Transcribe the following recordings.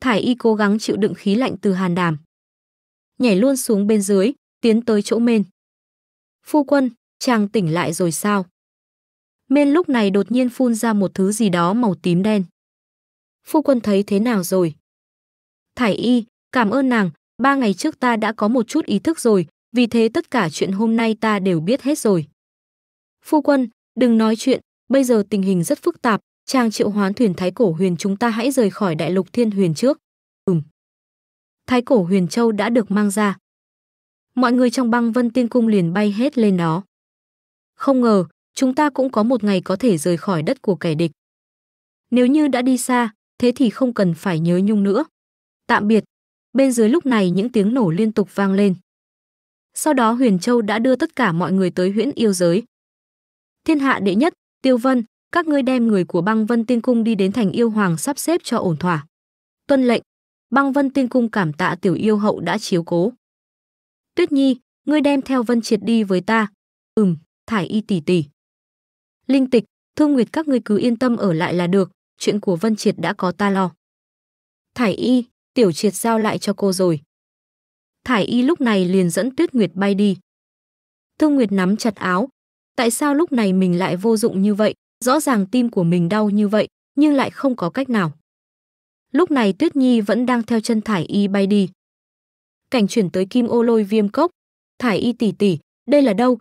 Thải Y cố gắng chịu đựng khí lạnh từ Hàn Đàm. Nhảy luôn xuống bên dưới, tiến tới chỗ Mên. "Phu quân, chàng tỉnh lại rồi sao?" Mên lúc này đột nhiên phun ra một thứ gì đó màu tím đen. "Phu quân thấy thế nào rồi?" Thải Y, cảm ơn nàng, ba ngày trước ta đã có một chút ý thức rồi, vì thế tất cả chuyện hôm nay ta đều biết hết rồi. Phu quân, đừng nói chuyện, bây giờ tình hình rất phức tạp, Trang triệu hoán thuyền Thái Cổ Huyền chúng ta hãy rời khỏi đại lục thiên huyền trước. Ừm. Thái Cổ Huyền Châu đã được mang ra. Mọi người trong băng vân tiên cung liền bay hết lên nó. Không ngờ, chúng ta cũng có một ngày có thể rời khỏi đất của kẻ địch. Nếu như đã đi xa, thế thì không cần phải nhớ nhung nữa. Tạm biệt. Bên dưới lúc này những tiếng nổ liên tục vang lên. Sau đó Huyền Châu đã đưa tất cả mọi người tới huyễn yêu giới. Thiên hạ đệ nhất, Tiêu Vân, các ngươi đem người của băng vân tiên cung đi đến thành yêu hoàng sắp xếp cho ổn thỏa tuân lệnh băng vân tiên cung cảm tạ tiểu yêu hậu đã chiếu cố tuyết nhi ngươi đem theo vân triệt đi với ta ừm thải y tỷ tỷ linh tịch thương nguyệt các ngươi cứ yên tâm ở lại là được chuyện của vân triệt đã có ta lo thải y tiểu triệt giao lại cho cô rồi thải y lúc này liền dẫn tuyết nguyệt bay đi thương nguyệt nắm chặt áo tại sao lúc này mình lại vô dụng như vậy rõ ràng tim của mình đau như vậy nhưng lại không có cách nào. Lúc này Tuyết Nhi vẫn đang theo chân Thải Y bay đi. Cảnh chuyển tới Kim Ô Lôi Viêm Cốc, Thải Y tỷ tỷ, đây là đâu?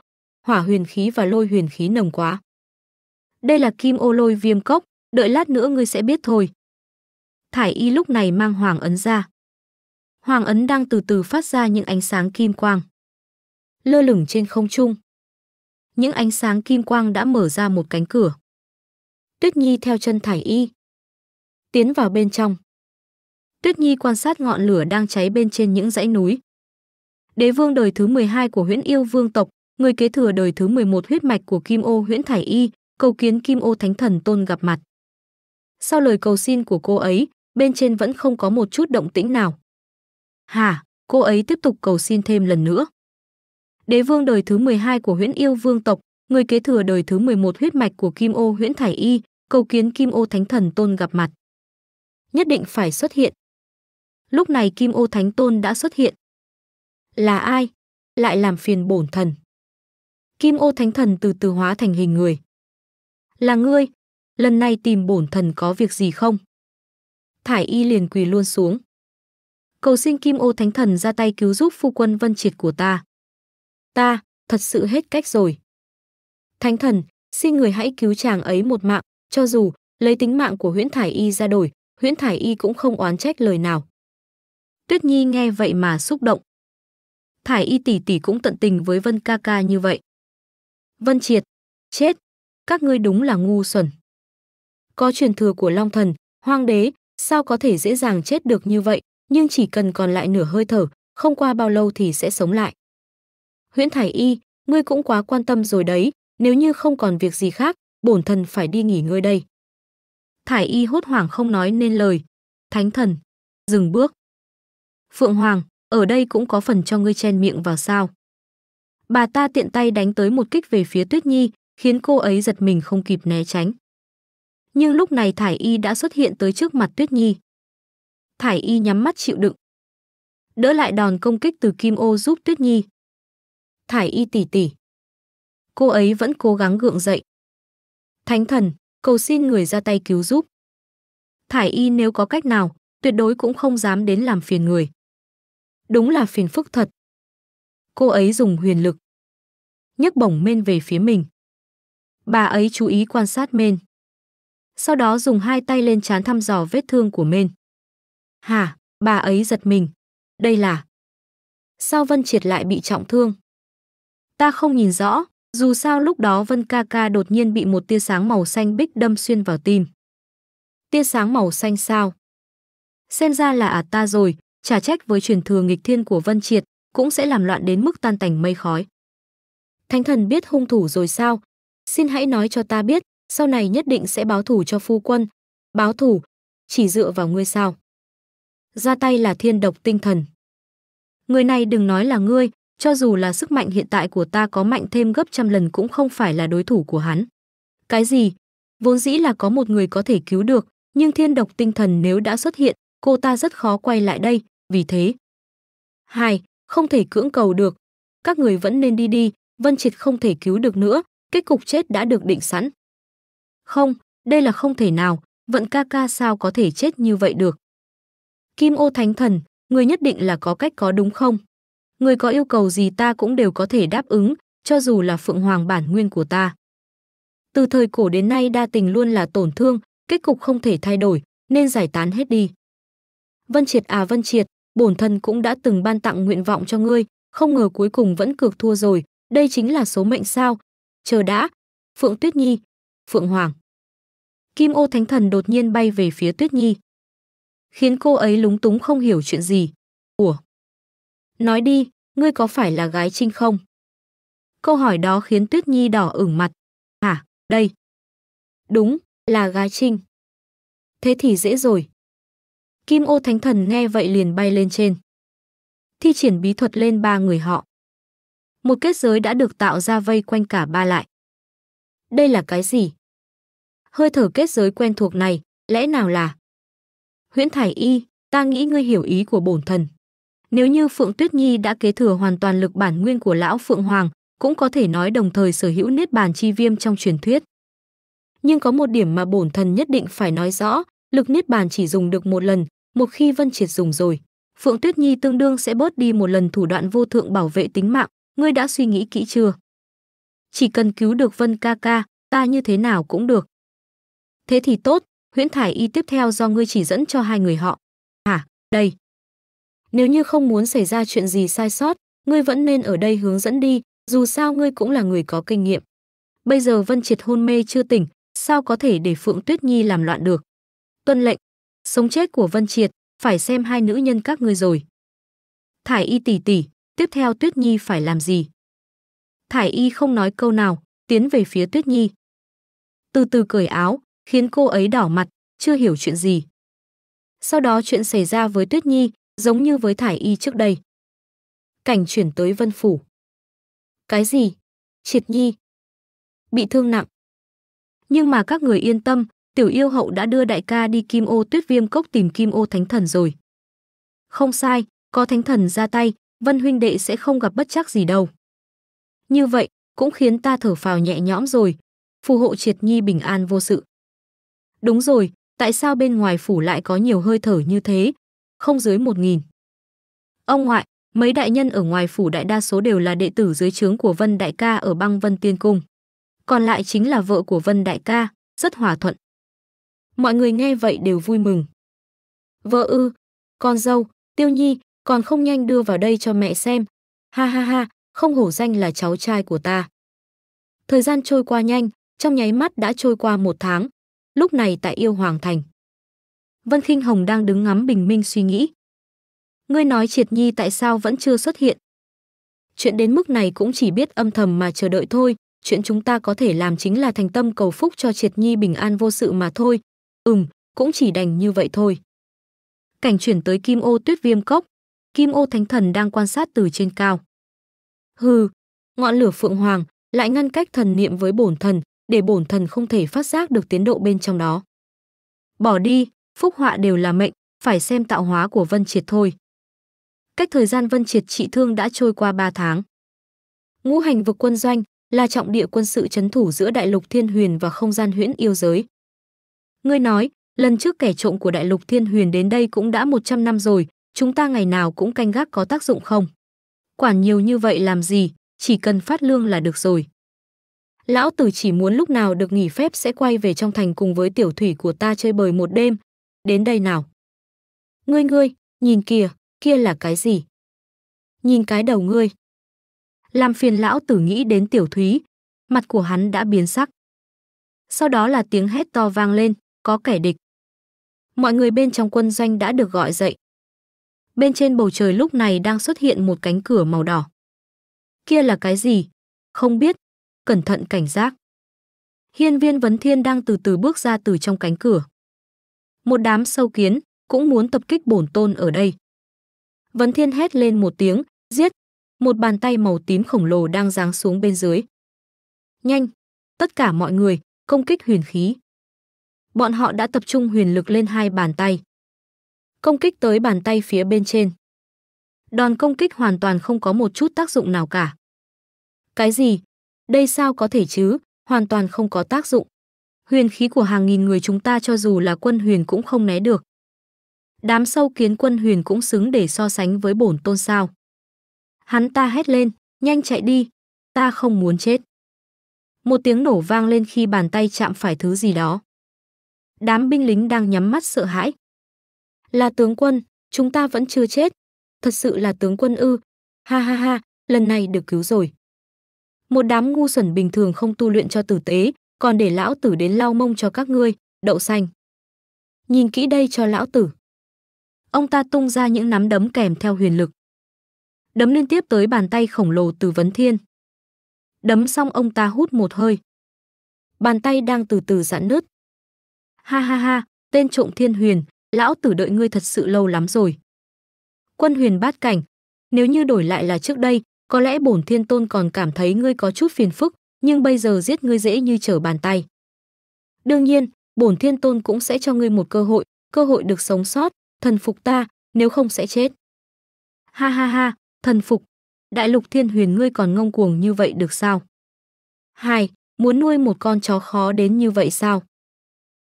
Hỏa huyền khí và lôi huyền khí nồng quá. Đây là Kim Ô Lôi Viêm Cốc, đợi lát nữa ngươi sẽ biết thôi. Thải Y lúc này mang hoàng ấn ra. Hoàng ấn đang từ từ phát ra những ánh sáng kim quang, lơ lửng trên không trung. Những ánh sáng kim quang đã mở ra một cánh cửa. Tuyết Nhi theo chân thải y. Tiến vào bên trong. Tuyết Nhi quan sát ngọn lửa đang cháy bên trên những dãy núi. Đế vương đời thứ 12 của huyễn yêu vương tộc, người kế thừa đời thứ 11 huyết mạch của Kim Ô huyễn thải y, cầu kiến Kim Ô Thánh Thần Tôn gặp mặt. Sau lời cầu xin của cô ấy, bên trên vẫn không có một chút động tĩnh nào. Hả, cô ấy tiếp tục cầu xin thêm lần nữa. Đế vương đời thứ 12 của huyễn yêu vương tộc, người kế thừa đời thứ 11 huyết mạch của Kim Ô Huyễn Thải Y, cầu kiến Kim Ô Thánh Thần Tôn gặp mặt. Nhất định phải xuất hiện. Lúc này Kim Ô Thánh Tôn đã xuất hiện. Là ai? Lại làm phiền bổn thần. Kim Ô Thánh Thần từ từ hóa thành hình người. Là ngươi, lần này tìm bổn thần có việc gì không? Thải Y liền quỳ luôn xuống. Cầu xin Kim Ô Thánh Thần ra tay cứu giúp phu quân Vân Triệt của ta. Ta, thật sự hết cách rồi. Thánh thần, xin người hãy cứu chàng ấy một mạng, cho dù lấy tính mạng của Huyễn Thải Y ra đổi, Huyễn Thải Y cũng không oán trách lời nào. Tuyết Nhi nghe vậy mà xúc động. Thải Y tỷ tỷ cũng tận tình với Vân ca ca như vậy. Vân Triệt, chết, các ngươi đúng là ngu xuẩn. Có truyền thừa của Long Thần, Hoàng Đế, sao có thể dễ dàng chết được như vậy, nhưng chỉ cần còn lại nửa hơi thở, không qua bao lâu thì sẽ sống lại. Huyễn Thải Y, ngươi cũng quá quan tâm rồi đấy, nếu như không còn việc gì khác, bổn thần phải đi nghỉ ngơi đây. Thải y hốt hoảng không nói nên lời. Thánh thần, dừng bước. Phượng Hoàng, ở đây cũng có phần cho ngươi chen miệng vào sao. Bà ta tiện tay đánh tới một kích về phía Tuyết Nhi, khiến cô ấy giật mình không kịp né tránh. Nhưng lúc này Thải y đã xuất hiện tới trước mặt Tuyết Nhi. Thải y nhắm mắt chịu đựng. Đỡ lại đòn công kích từ Kim Ô giúp Tuyết Nhi. Thải y tỉ tỉ, cô ấy vẫn cố gắng gượng dậy. Thánh thần, cầu xin người ra tay cứu giúp. Thải y nếu có cách nào, tuyệt đối cũng không dám đến làm phiền người. Đúng là phiền phức thật. Cô ấy dùng huyền lực. nhấc bổng men về phía mình. Bà ấy chú ý quan sát men. Sau đó dùng hai tay lên chán thăm dò vết thương của men. hà bà ấy giật mình. Đây là... Sao Vân Triệt lại bị trọng thương? Ta không nhìn rõ, dù sao lúc đó Vân ca ca đột nhiên bị một tia sáng màu xanh bích đâm xuyên vào tim. Tia sáng màu xanh sao? Xem ra là ả à ta rồi, trả trách với truyền thừa nghịch thiên của Vân Triệt, cũng sẽ làm loạn đến mức tan tành mây khói. Thánh thần biết hung thủ rồi sao? Xin hãy nói cho ta biết, sau này nhất định sẽ báo thủ cho phu quân. Báo thủ, chỉ dựa vào ngươi sao? Ra tay là thiên độc tinh thần. Người này đừng nói là ngươi, cho dù là sức mạnh hiện tại của ta có mạnh thêm gấp trăm lần cũng không phải là đối thủ của hắn. Cái gì? Vốn dĩ là có một người có thể cứu được, nhưng thiên độc tinh thần nếu đã xuất hiện, cô ta rất khó quay lại đây, vì thế. Hai, không thể cưỡng cầu được. Các người vẫn nên đi đi, Vân Triệt không thể cứu được nữa, kết cục chết đã được định sẵn. Không, đây là không thể nào, vận ca ca sao có thể chết như vậy được. Kim ô thánh thần, người nhất định là có cách có đúng không? người có yêu cầu gì ta cũng đều có thể đáp ứng, cho dù là phượng hoàng bản nguyên của ta. Từ thời cổ đến nay đa tình luôn là tổn thương, kết cục không thể thay đổi, nên giải tán hết đi. Vân Triệt à Vân Triệt, bổn thân cũng đã từng ban tặng nguyện vọng cho ngươi, không ngờ cuối cùng vẫn cược thua rồi, đây chính là số mệnh sao? Chờ đã, Phượng Tuyết Nhi, Phượng Hoàng. Kim ô thánh thần đột nhiên bay về phía Tuyết Nhi, khiến cô ấy lúng túng không hiểu chuyện gì. Ủa? Nói đi, ngươi có phải là gái trinh không? Câu hỏi đó khiến Tuyết Nhi đỏ ửng mặt. Hả, đây. Đúng, là gái trinh. Thế thì dễ rồi. Kim ô thánh thần nghe vậy liền bay lên trên. Thi triển bí thuật lên ba người họ. Một kết giới đã được tạo ra vây quanh cả ba lại. Đây là cái gì? Hơi thở kết giới quen thuộc này, lẽ nào là... Huyễn Thải Y, ta nghĩ ngươi hiểu ý của bổn thần. Nếu như Phượng Tuyết Nhi đã kế thừa hoàn toàn lực bản nguyên của lão Phượng Hoàng, cũng có thể nói đồng thời sở hữu niết bàn chi viêm trong truyền thuyết. Nhưng có một điểm mà bổn thần nhất định phải nói rõ, lực niết bàn chỉ dùng được một lần, một khi Vân Triệt dùng rồi, Phượng Tuyết Nhi tương đương sẽ bớt đi một lần thủ đoạn vô thượng bảo vệ tính mạng, ngươi đã suy nghĩ kỹ chưa? Chỉ cần cứu được Vân ca ca, ta như thế nào cũng được. Thế thì tốt, Huyễn Thải Y tiếp theo do ngươi chỉ dẫn cho hai người họ. Hả, à, đây, nếu như không muốn xảy ra chuyện gì sai sót, ngươi vẫn nên ở đây hướng dẫn đi, dù sao ngươi cũng là người có kinh nghiệm. Bây giờ Vân Triệt hôn mê chưa tỉnh, sao có thể để Phượng Tuyết Nhi làm loạn được. Tuân lệnh, sống chết của Vân Triệt, phải xem hai nữ nhân các ngươi rồi. Thải y tỷ tỷ, tiếp theo Tuyết Nhi phải làm gì? Thải y không nói câu nào, tiến về phía Tuyết Nhi. Từ từ cởi áo, khiến cô ấy đỏ mặt, chưa hiểu chuyện gì. Sau đó chuyện xảy ra với Tuyết Nhi, giống như với thải y trước đây. Cảnh chuyển tới Vân Phủ. Cái gì? Triệt Nhi. Bị thương nặng. Nhưng mà các người yên tâm, tiểu yêu hậu đã đưa đại ca đi kim ô tuyết viêm cốc tìm kim ô thánh thần rồi. Không sai, có thánh thần ra tay, Vân huynh đệ sẽ không gặp bất chắc gì đâu. Như vậy, cũng khiến ta thở phào nhẹ nhõm rồi, phù hộ triệt nhi bình an vô sự. Đúng rồi, tại sao bên ngoài phủ lại có nhiều hơi thở như thế, không dưới một nghìn. Ông ngoại, mấy đại nhân ở ngoài phủ đại đa số đều là đệ tử dưới trướng của Vân Đại Ca ở băng Vân Tiên Cung. Còn lại chính là vợ của Vân Đại Ca, rất hòa thuận. Mọi người nghe vậy đều vui mừng. Vợ ư, con dâu, tiêu nhi, còn không nhanh đưa vào đây cho mẹ xem. Ha ha ha, không hổ danh là cháu trai của ta. Thời gian trôi qua nhanh, trong nháy mắt đã trôi qua một tháng. Lúc này tại Yêu Hoàng Thành. Vân Kinh Hồng đang đứng ngắm bình minh suy nghĩ. Ngươi nói Triệt Nhi tại sao vẫn chưa xuất hiện? Chuyện đến mức này cũng chỉ biết âm thầm mà chờ đợi thôi, chuyện chúng ta có thể làm chính là thành tâm cầu phúc cho Triệt Nhi bình an vô sự mà thôi. Ừm, cũng chỉ đành như vậy thôi. Cảnh chuyển tới Kim Ô Tuyết Viêm Cốc, Kim Ô Thánh Thần đang quan sát từ trên cao. Hừ, ngọn lửa phượng hoàng lại ngăn cách thần niệm với bổn thần, để bổn thần không thể phát giác được tiến độ bên trong đó. Bỏ đi, phúc họa đều là mệnh, phải xem tạo hóa của Vân Triệt thôi. Cách thời gian Vân Triệt trị thương đã trôi qua 3 tháng. Ngũ hành vực quân doanh là trọng địa quân sự chấn thủ giữa đại lục thiên huyền và không gian huyễn yêu giới. Ngươi nói, lần trước kẻ trộm của đại lục thiên huyền đến đây cũng đã 100 năm rồi, chúng ta ngày nào cũng canh gác có tác dụng không? Quản nhiều như vậy làm gì, chỉ cần phát lương là được rồi. Lão tử chỉ muốn lúc nào được nghỉ phép sẽ quay về trong thành cùng với tiểu thủy của ta chơi bời một đêm, đến đây nào. Ngươi ngươi, nhìn kìa, kia là cái gì? Nhìn cái đầu ngươi. Làm phiền lão tử nghĩ đến tiểu thúy, mặt của hắn đã biến sắc. Sau đó là tiếng hét to vang lên, có kẻ địch. Mọi người bên trong quân doanh đã được gọi dậy. Bên trên bầu trời lúc này đang xuất hiện một cánh cửa màu đỏ. Kia là cái gì? Không biết. Cẩn thận cảnh giác. Hiên viên Vấn Thiên đang từ từ bước ra từ trong cánh cửa một đám sâu kiến cũng muốn tập kích bổn tôn ở đây. Vấn Thiên hét lên một tiếng, giết, một bàn tay màu tím khổng lồ đang giáng xuống bên dưới. Nhanh, tất cả mọi người, công kích huyền khí. Bọn họ đã tập trung huyền lực lên hai bàn tay. Công kích tới bàn tay phía bên trên. Đòn công kích hoàn toàn không có một chút tác dụng nào cả. Cái gì? Đây sao có thể chứ? Hoàn toàn không có tác dụng huyền khí của hàng nghìn người chúng ta cho dù là quân huyền cũng không né được. Đám sâu kiến quân huyền cũng xứng để so sánh với bổn tôn sao. Hắn ta hét lên, nhanh chạy đi, ta không muốn chết. Một tiếng nổ vang lên khi bàn tay chạm phải thứ gì đó. Đám binh lính đang nhắm mắt sợ hãi. Là tướng quân, chúng ta vẫn chưa chết. Thật sự là tướng quân ư. Ha ha ha, lần này được cứu rồi. Một đám ngu xuẩn bình thường không tu luyện cho tử tế, còn để lão tử đến lau mông cho các ngươi, đậu xanh. Nhìn kỹ đây cho lão tử. Ông ta tung ra những nắm đấm kèm theo huyền lực. Đấm liên tiếp tới bàn tay khổng lồ từ vấn thiên. Đấm xong ông ta hút một hơi. Bàn tay đang từ từ giãn nứt. Ha ha ha, tên trộm thiên huyền, lão tử đợi ngươi thật sự lâu lắm rồi. Quân huyền bát cảnh, nếu như đổi lại là trước đây, có lẽ bổn thiên tôn còn cảm thấy ngươi có chút phiền phức, nhưng bây giờ giết ngươi dễ như trở bàn tay. Đương nhiên, bổn thiên tôn cũng sẽ cho ngươi một cơ hội, cơ hội được sống sót, thần phục ta, nếu không sẽ chết. Ha ha ha, thần phục, đại lục thiên huyền ngươi còn ngông cuồng như vậy được sao? Hai, muốn nuôi một con chó khó đến như vậy sao?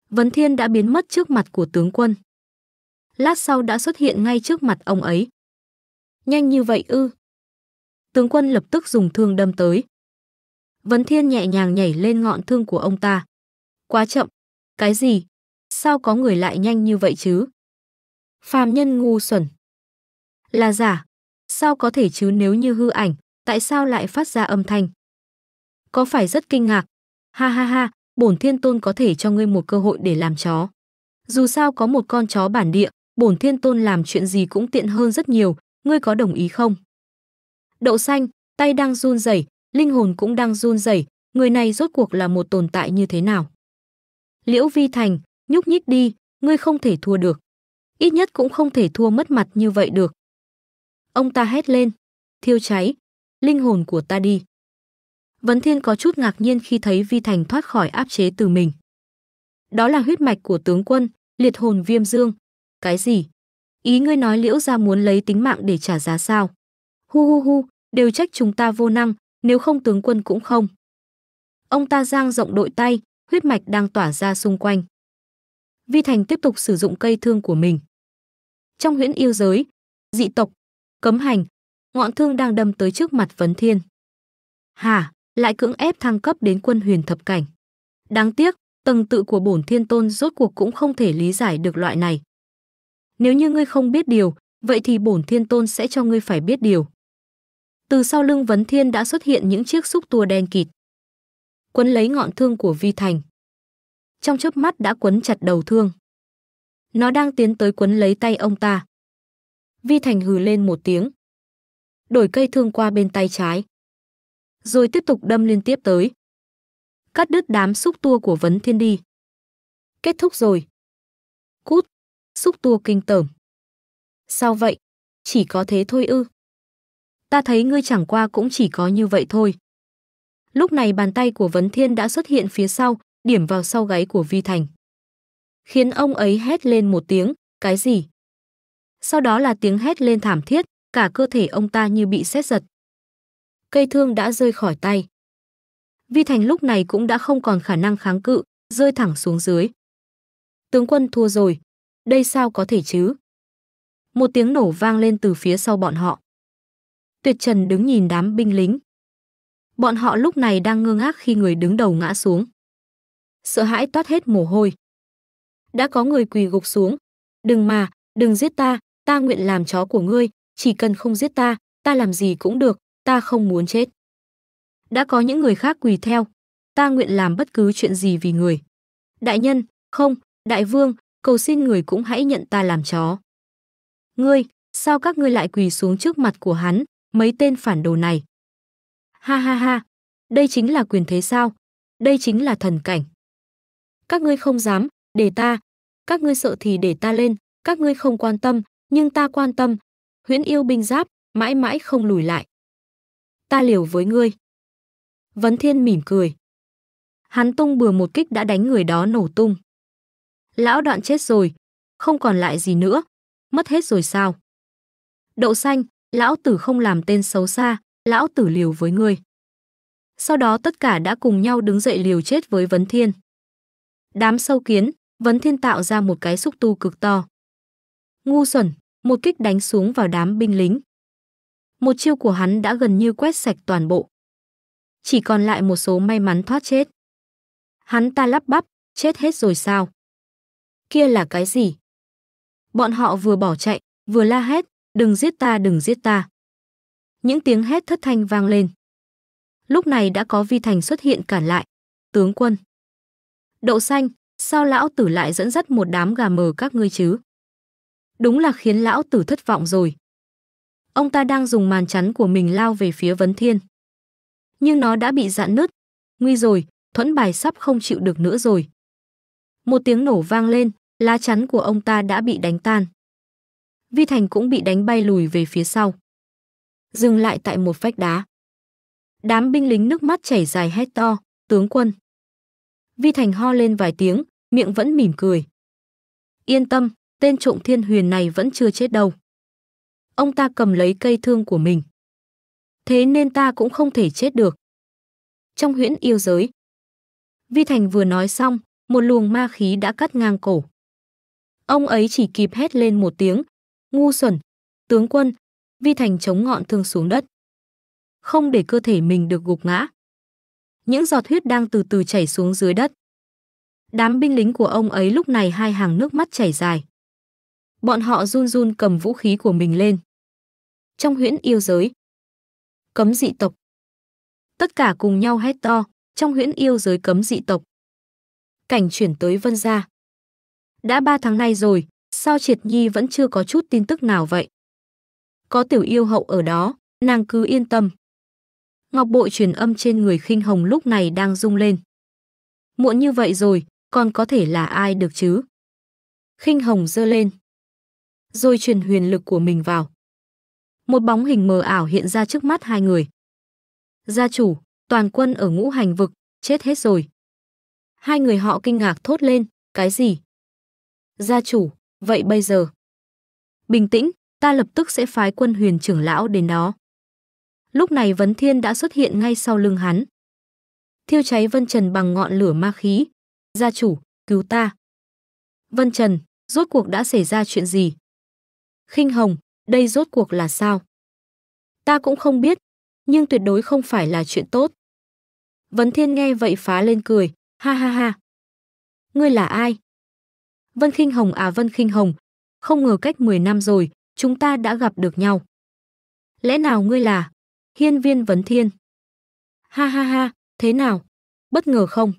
Vấn thiên đã biến mất trước mặt của tướng quân. Lát sau đã xuất hiện ngay trước mặt ông ấy. Nhanh như vậy ư? Tướng quân lập tức dùng thương đâm tới. Vấn Thiên nhẹ nhàng nhảy lên ngọn thương của ông ta. Quá chậm. Cái gì? Sao có người lại nhanh như vậy chứ? Phàm nhân ngu xuẩn. Là giả. Sao có thể chứ nếu như hư ảnh, tại sao lại phát ra âm thanh? Có phải rất kinh ngạc? Ha ha ha, bổn thiên tôn có thể cho ngươi một cơ hội để làm chó. Dù sao có một con chó bản địa, bổn thiên tôn làm chuyện gì cũng tiện hơn rất nhiều, ngươi có đồng ý không? Đậu xanh, tay đang run rẩy, linh hồn cũng đang run rẩy, người này rốt cuộc là một tồn tại như thế nào. Liễu Vi Thành, nhúc nhích đi, ngươi không thể thua được. Ít nhất cũng không thể thua mất mặt như vậy được. Ông ta hét lên, thiêu cháy, linh hồn của ta đi. Vấn Thiên có chút ngạc nhiên khi thấy Vi Thành thoát khỏi áp chế từ mình. Đó là huyết mạch của tướng quân, liệt hồn viêm dương. Cái gì? Ý ngươi nói liễu ra muốn lấy tính mạng để trả giá sao? Hu hu hu, đều trách chúng ta vô năng, nếu không tướng quân cũng không. Ông ta giang rộng đội tay, huyết mạch đang tỏa ra xung quanh. Vi Thành tiếp tục sử dụng cây thương của mình. Trong huyễn yêu giới, dị tộc, cấm hành, ngọn thương đang đâm tới trước mặt Vấn Thiên. Hà, lại cưỡng ép thăng cấp đến quân huyền thập cảnh. Đáng tiếc, tầng tự của bổn thiên tôn rốt cuộc cũng không thể lý giải được loại này. Nếu như ngươi không biết điều, vậy thì bổn thiên tôn sẽ cho ngươi phải biết điều. Từ sau lưng Vấn Thiên đã xuất hiện những chiếc xúc tua đen kịt. Quấn lấy ngọn thương của Vi Thành. Trong chớp mắt đã quấn chặt đầu thương. Nó đang tiến tới quấn lấy tay ông ta. Vi Thành hừ lên một tiếng. Đổi cây thương qua bên tay trái. Rồi tiếp tục đâm liên tiếp tới. Cắt đứt đám xúc tua của Vấn Thiên đi. Kết thúc rồi. Cút, xúc tua kinh tởm. Sao vậy? Chỉ có thế thôi ư? ta thấy ngươi chẳng qua cũng chỉ có như vậy thôi. Lúc này bàn tay của Vấn Thiên đã xuất hiện phía sau, điểm vào sau gáy của Vi Thành. Khiến ông ấy hét lên một tiếng, cái gì? Sau đó là tiếng hét lên thảm thiết, cả cơ thể ông ta như bị sét giật. Cây thương đã rơi khỏi tay. Vi Thành lúc này cũng đã không còn khả năng kháng cự, rơi thẳng xuống dưới. Tướng quân thua rồi, đây sao có thể chứ? Một tiếng nổ vang lên từ phía sau bọn họ. Tuyệt Trần đứng nhìn đám binh lính. Bọn họ lúc này đang ngơ ngác khi người đứng đầu ngã xuống. Sợ hãi toát hết mồ hôi. Đã có người quỳ gục xuống. Đừng mà, đừng giết ta, ta nguyện làm chó của ngươi, chỉ cần không giết ta, ta làm gì cũng được, ta không muốn chết. Đã có những người khác quỳ theo, ta nguyện làm bất cứ chuyện gì vì người. Đại nhân, không, đại vương, cầu xin người cũng hãy nhận ta làm chó. Ngươi, sao các ngươi lại quỳ xuống trước mặt của hắn, mấy tên phản đồ này. Ha ha ha, đây chính là quyền thế sao? Đây chính là thần cảnh. Các ngươi không dám, để ta. Các ngươi sợ thì để ta lên, các ngươi không quan tâm, nhưng ta quan tâm. Huyễn yêu binh giáp, mãi mãi không lùi lại. Ta liều với ngươi. Vấn Thiên mỉm cười. Hắn tung bừa một kích đã đánh người đó nổ tung. Lão đoạn chết rồi, không còn lại gì nữa, mất hết rồi sao? Đậu xanh, lão tử không làm tên xấu xa, lão tử liều với ngươi. Sau đó tất cả đã cùng nhau đứng dậy liều chết với Vấn Thiên. Đám sâu kiến, Vấn Thiên tạo ra một cái xúc tu cực to. Ngu xuẩn, một kích đánh xuống vào đám binh lính. Một chiêu của hắn đã gần như quét sạch toàn bộ. Chỉ còn lại một số may mắn thoát chết. Hắn ta lắp bắp, chết hết rồi sao? Kia là cái gì? Bọn họ vừa bỏ chạy, vừa la hét, Đừng giết ta, đừng giết ta. Những tiếng hét thất thanh vang lên. Lúc này đã có Vi Thành xuất hiện cản lại. Tướng quân. Đậu xanh, sao lão tử lại dẫn dắt một đám gà mờ các ngươi chứ? Đúng là khiến lão tử thất vọng rồi. Ông ta đang dùng màn chắn của mình lao về phía Vấn Thiên. Nhưng nó đã bị dạn nứt. Nguy rồi, thuẫn bài sắp không chịu được nữa rồi. Một tiếng nổ vang lên, lá chắn của ông ta đã bị đánh tan. Vi Thành cũng bị đánh bay lùi về phía sau. Dừng lại tại một vách đá. Đám binh lính nước mắt chảy dài hét to, tướng quân. Vi Thành ho lên vài tiếng, miệng vẫn mỉm cười. Yên tâm, tên trộm thiên huyền này vẫn chưa chết đâu. Ông ta cầm lấy cây thương của mình. Thế nên ta cũng không thể chết được. Trong huyễn yêu giới, Vi Thành vừa nói xong, một luồng ma khí đã cắt ngang cổ. Ông ấy chỉ kịp hét lên một tiếng, ngu xuẩn, tướng quân, Vi Thành chống ngọn thương xuống đất. Không để cơ thể mình được gục ngã. Những giọt huyết đang từ từ chảy xuống dưới đất. Đám binh lính của ông ấy lúc này hai hàng nước mắt chảy dài. Bọn họ run run cầm vũ khí của mình lên. Trong huyễn yêu giới. Cấm dị tộc. Tất cả cùng nhau hét to, trong huyễn yêu giới cấm dị tộc. Cảnh chuyển tới Vân Gia. Đã ba tháng nay rồi, sao Triệt Nhi vẫn chưa có chút tin tức nào vậy? Có tiểu yêu hậu ở đó, nàng cứ yên tâm. Ngọc bội truyền âm trên người khinh hồng lúc này đang rung lên. Muộn như vậy rồi, còn có thể là ai được chứ? Khinh hồng dơ lên. Rồi truyền huyền lực của mình vào. Một bóng hình mờ ảo hiện ra trước mắt hai người. Gia chủ, toàn quân ở ngũ hành vực, chết hết rồi. Hai người họ kinh ngạc thốt lên, cái gì? Gia chủ, Vậy bây giờ? Bình tĩnh, ta lập tức sẽ phái quân huyền trưởng lão đến đó. Lúc này Vấn Thiên đã xuất hiện ngay sau lưng hắn. Thiêu cháy Vân Trần bằng ngọn lửa ma khí. Gia chủ, cứu ta. Vân Trần, rốt cuộc đã xảy ra chuyện gì? Khinh Hồng, đây rốt cuộc là sao? Ta cũng không biết, nhưng tuyệt đối không phải là chuyện tốt. Vấn Thiên nghe vậy phá lên cười, ha ha ha. Ngươi là ai, Vân Khinh Hồng à Vân Khinh Hồng, không ngờ cách 10 năm rồi, chúng ta đã gặp được nhau. Lẽ nào ngươi là Hiên Viên Vấn Thiên? Ha ha ha, thế nào? Bất ngờ không?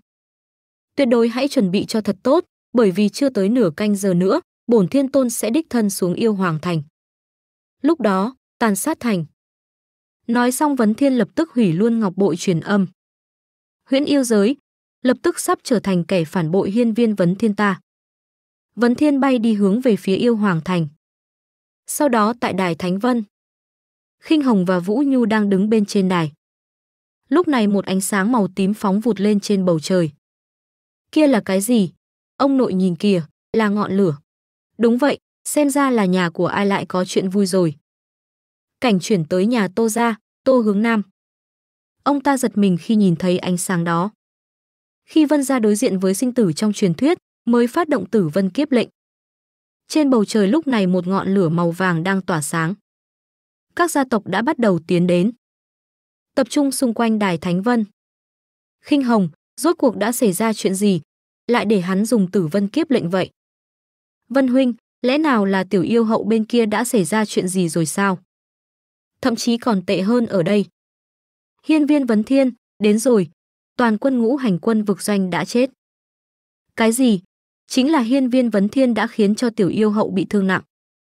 Tuyệt đối hãy chuẩn bị cho thật tốt, bởi vì chưa tới nửa canh giờ nữa, bổn thiên tôn sẽ đích thân xuống yêu hoàng thành. Lúc đó, tàn sát thành. Nói xong Vấn Thiên lập tức hủy luôn ngọc bội truyền âm. Huyễn yêu giới, lập tức sắp trở thành kẻ phản bội hiên viên Vấn Thiên ta. Vấn Thiên bay đi hướng về phía yêu hoàng thành. Sau đó tại đài Thánh Vân, Khinh Hồng và Vũ Nhu đang đứng bên trên đài. Lúc này một ánh sáng màu tím phóng vụt lên trên bầu trời. Kia là cái gì? Ông nội nhìn kìa, là ngọn lửa. Đúng vậy, xem ra là nhà của ai lại có chuyện vui rồi. Cảnh chuyển tới nhà Tô gia, Tô hướng Nam. Ông ta giật mình khi nhìn thấy ánh sáng đó. Khi Vân gia đối diện với sinh tử trong truyền thuyết, mới phát động tử vân kiếp lệnh. Trên bầu trời lúc này một ngọn lửa màu vàng đang tỏa sáng. Các gia tộc đã bắt đầu tiến đến. Tập trung xung quanh đài Thánh Vân. Khinh Hồng, rốt cuộc đã xảy ra chuyện gì? Lại để hắn dùng tử vân kiếp lệnh vậy? Vân Huynh, lẽ nào là tiểu yêu hậu bên kia đã xảy ra chuyện gì rồi sao? Thậm chí còn tệ hơn ở đây. Hiên viên vấn thiên, đến rồi. Toàn quân ngũ hành quân vực doanh đã chết. Cái gì? chính là hiên viên vấn thiên đã khiến cho tiểu yêu hậu bị thương nặng.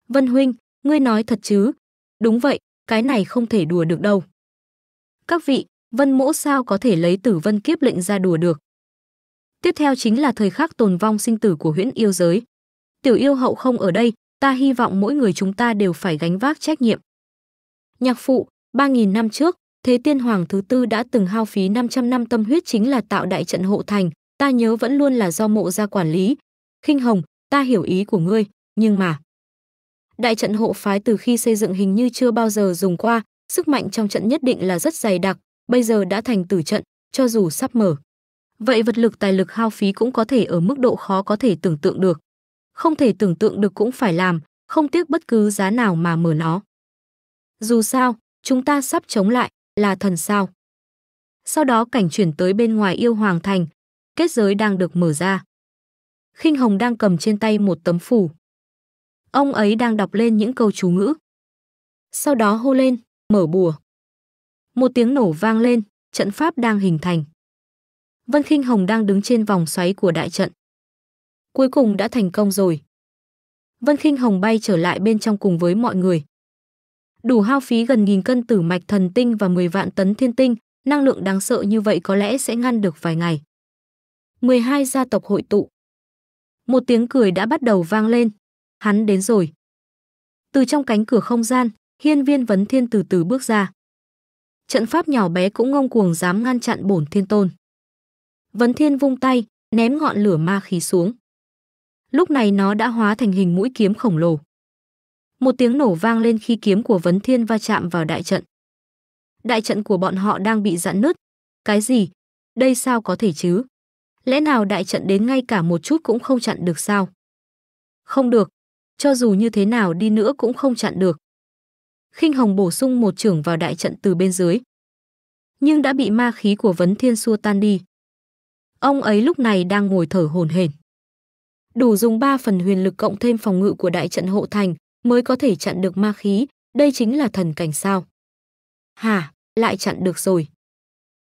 Vân huynh, ngươi nói thật chứ? Đúng vậy, cái này không thể đùa được đâu. Các vị, vân mỗ sao có thể lấy tử vân kiếp lệnh ra đùa được? Tiếp theo chính là thời khắc tồn vong sinh tử của huyễn yêu giới. Tiểu yêu hậu không ở đây, ta hy vọng mỗi người chúng ta đều phải gánh vác trách nhiệm. Nhạc phụ, 3.000 năm trước, Thế Tiên Hoàng thứ tư đã từng hao phí 500 năm tâm huyết chính là tạo đại trận hộ thành, ta nhớ vẫn luôn là do mộ gia quản lý. Khinh Hồng, ta hiểu ý của ngươi, nhưng mà... Đại trận hộ phái từ khi xây dựng hình như chưa bao giờ dùng qua, sức mạnh trong trận nhất định là rất dày đặc, bây giờ đã thành tử trận, cho dù sắp mở. Vậy vật lực tài lực hao phí cũng có thể ở mức độ khó có thể tưởng tượng được. Không thể tưởng tượng được cũng phải làm, không tiếc bất cứ giá nào mà mở nó. Dù sao, chúng ta sắp chống lại, là thần sao. Sau đó cảnh chuyển tới bên ngoài yêu hoàng thành, kết giới đang được mở ra. Khinh Hồng đang cầm trên tay một tấm phủ. Ông ấy đang đọc lên những câu chú ngữ. Sau đó hô lên, mở bùa. Một tiếng nổ vang lên, trận pháp đang hình thành. Vân Khinh Hồng đang đứng trên vòng xoáy của đại trận. Cuối cùng đã thành công rồi. Vân Khinh Hồng bay trở lại bên trong cùng với mọi người. Đủ hao phí gần nghìn cân tử mạch thần tinh và 10 vạn tấn thiên tinh, năng lượng đáng sợ như vậy có lẽ sẽ ngăn được vài ngày. 12 gia tộc hội tụ. Một tiếng cười đã bắt đầu vang lên. Hắn đến rồi. Từ trong cánh cửa không gian, hiên viên vấn thiên từ từ bước ra. Trận pháp nhỏ bé cũng ngông cuồng dám ngăn chặn bổn thiên tôn. Vấn thiên vung tay, ném ngọn lửa ma khí xuống. Lúc này nó đã hóa thành hình mũi kiếm khổng lồ. Một tiếng nổ vang lên khi kiếm của vấn thiên va chạm vào đại trận. Đại trận của bọn họ đang bị giãn nứt. Cái gì? Đây sao có thể chứ? Lẽ nào đại trận đến ngay cả một chút cũng không chặn được sao? Không được, cho dù như thế nào đi nữa cũng không chặn được. Khinh Hồng bổ sung một trưởng vào đại trận từ bên dưới, nhưng đã bị ma khí của Vấn Thiên xua tan đi. Ông ấy lúc này đang ngồi thở hồn hển. Đủ dùng 3 phần huyền lực cộng thêm phòng ngự của đại trận hộ thành mới có thể chặn được ma khí, đây chính là thần cảnh sao? Hà, lại chặn được rồi.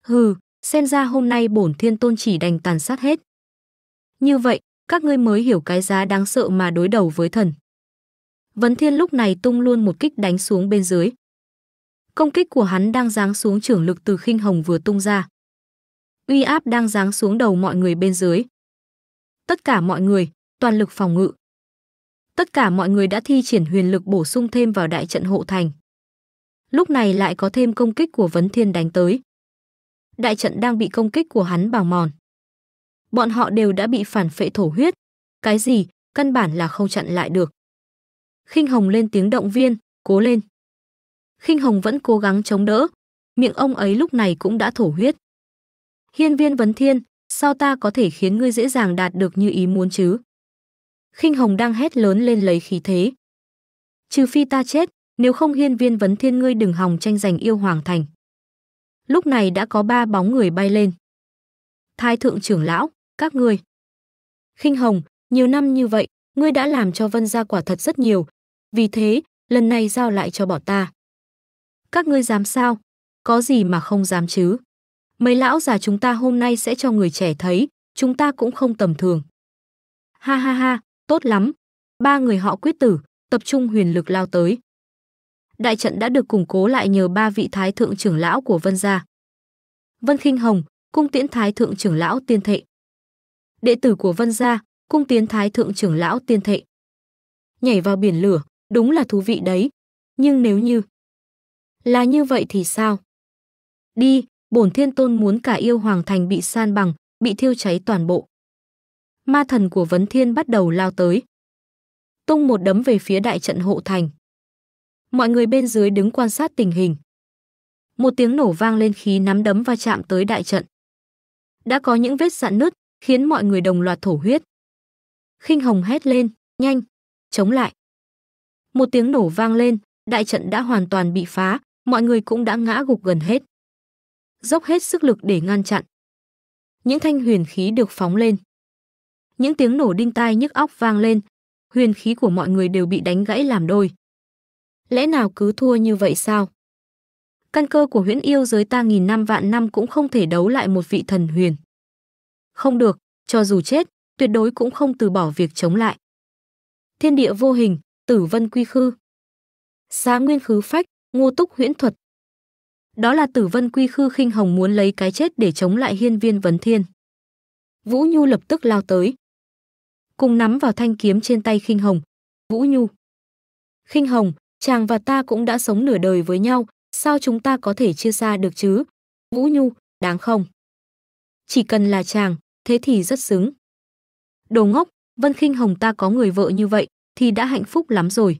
Hừ, Xem ra hôm nay bổn thiên tôn chỉ đành tàn sát hết. Như vậy, các ngươi mới hiểu cái giá đáng sợ mà đối đầu với thần. Vấn thiên lúc này tung luôn một kích đánh xuống bên dưới. Công kích của hắn đang giáng xuống trưởng lực từ khinh hồng vừa tung ra. Uy áp đang giáng xuống đầu mọi người bên dưới. Tất cả mọi người, toàn lực phòng ngự. Tất cả mọi người đã thi triển huyền lực bổ sung thêm vào đại trận hộ thành. Lúc này lại có thêm công kích của vấn thiên đánh tới đại trận đang bị công kích của hắn bào mòn. Bọn họ đều đã bị phản phệ thổ huyết, cái gì, căn bản là không chặn lại được. Khinh Hồng lên tiếng động viên, cố lên. Khinh Hồng vẫn cố gắng chống đỡ, miệng ông ấy lúc này cũng đã thổ huyết. Hiên Viên Vấn Thiên, sao ta có thể khiến ngươi dễ dàng đạt được như ý muốn chứ? Khinh Hồng đang hét lớn lên lấy khí thế. Trừ phi ta chết, nếu không Hiên Viên Vấn Thiên ngươi đừng hòng tranh giành yêu hoàng thành lúc này đã có ba bóng người bay lên. Thái thượng trưởng lão, các ngươi. Khinh Hồng, nhiều năm như vậy, ngươi đã làm cho Vân gia quả thật rất nhiều, vì thế, lần này giao lại cho bọn ta. Các ngươi dám sao? Có gì mà không dám chứ? Mấy lão già chúng ta hôm nay sẽ cho người trẻ thấy, chúng ta cũng không tầm thường. Ha ha ha, tốt lắm. Ba người họ quyết tử, tập trung huyền lực lao tới đại trận đã được củng cố lại nhờ ba vị thái thượng trưởng lão của Vân gia. Vân Khinh Hồng, cung tiễn thái thượng trưởng lão tiên thệ. Đệ tử của Vân gia, cung tiến thái thượng trưởng lão tiên thệ. Nhảy vào biển lửa, đúng là thú vị đấy. Nhưng nếu như là như vậy thì sao? Đi, bổn thiên tôn muốn cả yêu hoàng thành bị san bằng, bị thiêu cháy toàn bộ. Ma thần của Vấn Thiên bắt đầu lao tới. Tung một đấm về phía đại trận hộ thành mọi người bên dưới đứng quan sát tình hình. Một tiếng nổ vang lên khí nắm đấm va chạm tới đại trận. Đã có những vết sạn nứt, khiến mọi người đồng loạt thổ huyết. Khinh Hồng hét lên, nhanh, chống lại. Một tiếng nổ vang lên, đại trận đã hoàn toàn bị phá, mọi người cũng đã ngã gục gần hết. Dốc hết sức lực để ngăn chặn. Những thanh huyền khí được phóng lên. Những tiếng nổ đinh tai nhức óc vang lên, huyền khí của mọi người đều bị đánh gãy làm đôi lẽ nào cứ thua như vậy sao? Căn cơ của huyễn yêu giới ta nghìn năm vạn năm cũng không thể đấu lại một vị thần huyền. Không được, cho dù chết, tuyệt đối cũng không từ bỏ việc chống lại. Thiên địa vô hình, tử vân quy khư. Xá nguyên khứ phách, ngô túc huyễn thuật. Đó là tử vân quy khư khinh hồng muốn lấy cái chết để chống lại hiên viên vấn thiên. Vũ Nhu lập tức lao tới. Cùng nắm vào thanh kiếm trên tay khinh hồng. Vũ Nhu. Khinh hồng, chàng và ta cũng đã sống nửa đời với nhau, sao chúng ta có thể chia xa được chứ? Vũ Nhu, đáng không? Chỉ cần là chàng, thế thì rất xứng. Đồ ngốc, Vân Khinh Hồng ta có người vợ như vậy thì đã hạnh phúc lắm rồi.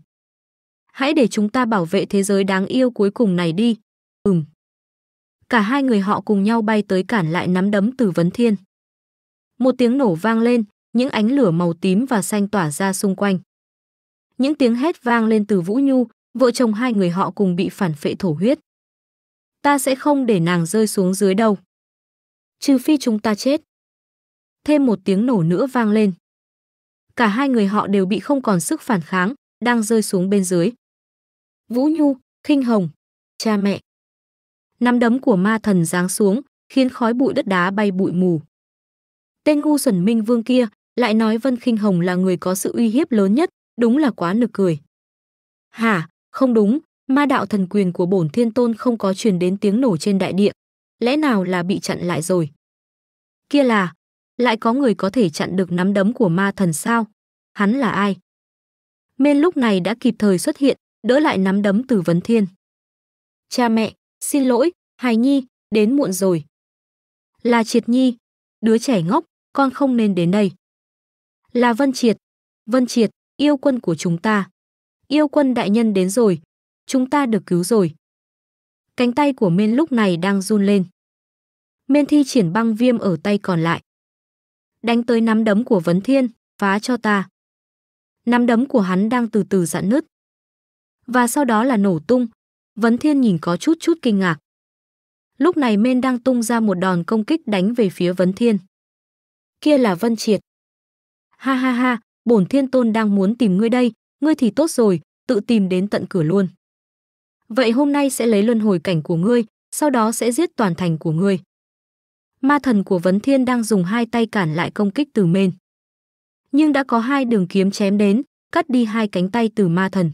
Hãy để chúng ta bảo vệ thế giới đáng yêu cuối cùng này đi. Ừm. Cả hai người họ cùng nhau bay tới cản lại nắm đấm từ vấn thiên. Một tiếng nổ vang lên, những ánh lửa màu tím và xanh tỏa ra xung quanh những tiếng hét vang lên từ Vũ Nhu, vợ chồng hai người họ cùng bị phản phệ thổ huyết. Ta sẽ không để nàng rơi xuống dưới đâu. Trừ phi chúng ta chết. Thêm một tiếng nổ nữa vang lên. Cả hai người họ đều bị không còn sức phản kháng, đang rơi xuống bên dưới. Vũ Nhu, Khinh Hồng, cha mẹ. Nắm đấm của ma thần giáng xuống, khiến khói bụi đất đá bay bụi mù. Tên ngu xuẩn minh vương kia lại nói Vân Khinh Hồng là người có sự uy hiếp lớn nhất đúng là quá nực cười. Hả, không đúng, ma đạo thần quyền của bổn thiên tôn không có truyền đến tiếng nổ trên đại địa. Lẽ nào là bị chặn lại rồi? Kia là, lại có người có thể chặn được nắm đấm của ma thần sao? Hắn là ai? Mên lúc này đã kịp thời xuất hiện, đỡ lại nắm đấm từ vấn thiên. Cha mẹ, xin lỗi, hài nhi, đến muộn rồi. Là triệt nhi, đứa trẻ ngốc, con không nên đến đây. Là vân triệt, vân triệt, yêu quân của chúng ta. Yêu quân đại nhân đến rồi, chúng ta được cứu rồi. Cánh tay của Mên lúc này đang run lên. Mên thi triển băng viêm ở tay còn lại. Đánh tới nắm đấm của Vấn Thiên, phá cho ta. Nắm đấm của hắn đang từ từ giãn nứt. Và sau đó là nổ tung. Vấn Thiên nhìn có chút chút kinh ngạc. Lúc này Mên đang tung ra một đòn công kích đánh về phía Vấn Thiên. Kia là Vân Triệt. Ha ha ha, bổn thiên tôn đang muốn tìm ngươi đây, ngươi thì tốt rồi, tự tìm đến tận cửa luôn. Vậy hôm nay sẽ lấy luân hồi cảnh của ngươi, sau đó sẽ giết toàn thành của ngươi. Ma thần của Vấn Thiên đang dùng hai tay cản lại công kích từ mên. Nhưng đã có hai đường kiếm chém đến, cắt đi hai cánh tay từ ma thần.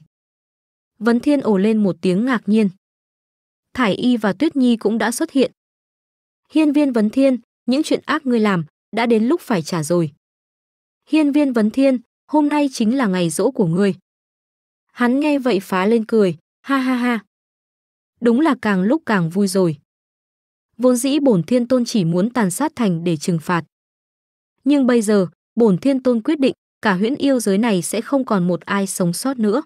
Vấn Thiên ồ lên một tiếng ngạc nhiên. Thải Y và Tuyết Nhi cũng đã xuất hiện. Hiên viên Vấn Thiên, những chuyện ác ngươi làm, đã đến lúc phải trả rồi. Hiên viên vấn thiên, hôm nay chính là ngày rỗ của ngươi. Hắn nghe vậy phá lên cười, ha ha ha. Đúng là càng lúc càng vui rồi. Vốn dĩ bổn thiên tôn chỉ muốn tàn sát thành để trừng phạt. Nhưng bây giờ, bổn thiên tôn quyết định cả huyễn yêu giới này sẽ không còn một ai sống sót nữa.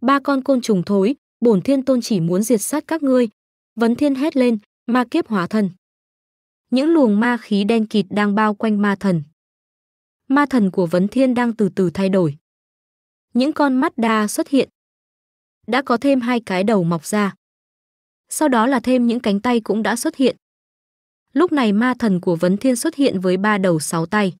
Ba con côn trùng thối, bổn thiên tôn chỉ muốn diệt sát các ngươi. Vấn thiên hét lên, ma kiếp hóa thần. Những luồng ma khí đen kịt đang bao quanh ma thần ma thần của Vấn Thiên đang từ từ thay đổi. Những con mắt đa xuất hiện. Đã có thêm hai cái đầu mọc ra. Sau đó là thêm những cánh tay cũng đã xuất hiện. Lúc này ma thần của Vấn Thiên xuất hiện với ba đầu sáu tay.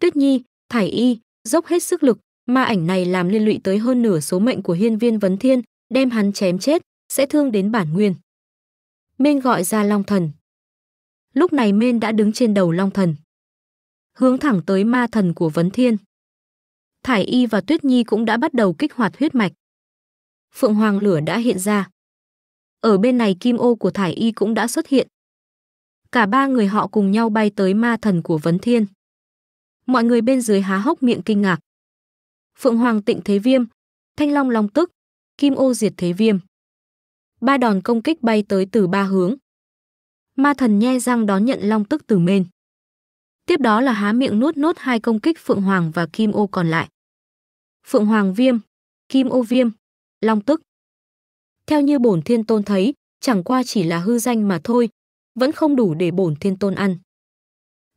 Tuyết Nhi, Thải Y, dốc hết sức lực, ma ảnh này làm liên lụy tới hơn nửa số mệnh của hiên viên Vấn Thiên, đem hắn chém chết, sẽ thương đến bản nguyên. Minh gọi ra Long Thần. Lúc này Minh đã đứng trên đầu Long Thần hướng thẳng tới ma thần của Vấn Thiên. Thải Y và Tuyết Nhi cũng đã bắt đầu kích hoạt huyết mạch. Phượng Hoàng lửa đã hiện ra. Ở bên này kim ô của Thải Y cũng đã xuất hiện. Cả ba người họ cùng nhau bay tới ma thần của Vấn Thiên. Mọi người bên dưới há hốc miệng kinh ngạc. Phượng Hoàng tịnh thế viêm, Thanh Long long tức, Kim ô diệt thế viêm. Ba đòn công kích bay tới từ ba hướng. Ma thần nhe răng đón nhận long tức từ mên tiếp đó là há miệng nuốt nốt hai công kích Phượng Hoàng và Kim Ô còn lại. Phượng Hoàng Viêm, Kim Ô Viêm, Long Tức. Theo như bổn thiên tôn thấy, chẳng qua chỉ là hư danh mà thôi, vẫn không đủ để bổn thiên tôn ăn.